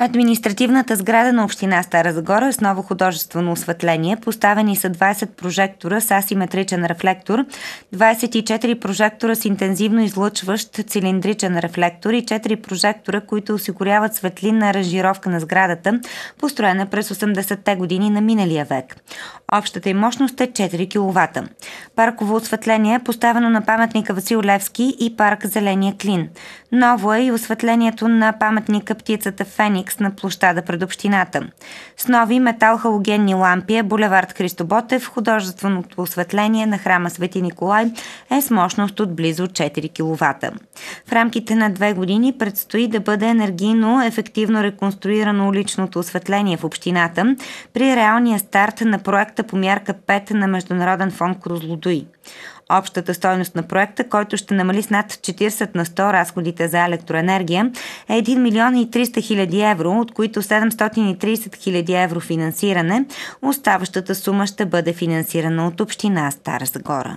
Административната сграда на Община Стара Загора е с ново художествено осветление. Поставени са 20 прожектора с асиметричен рефлектор, 24 прожектора с интензивно излъчващ цилиндричен рефлектор и 4 прожектора, които осигуряват светлинна аранжировка на сградата, построена през 80-те години на миналия век. Общата им мощност е 4 кВт. Парково осветление е поставено на паметника Васил Левски и парк Зеления клин. Ново е и осветлението на паметника Птицата Феникс комплекс на площада пред общината с нови металхалогенни лампи е булевард Христоботев, художественото осветление на храма Свети Николай е с мощност от близо 4 кВт. В рамките на две години предстои да бъде енергийно ефективно реконструирано уличното осветление в общината при реалния старт на проекта по мярка 5 на Международен фонд Крузлодуи. Общата стойност на проекта, който ще намали с над 40 на 100 разходите за електроенергия, е 1 милион и 300 хиляди евро, от които 730 хиляди 000 евро финансиране, оставащата сума ще бъде финансирана от Община Стара Загора.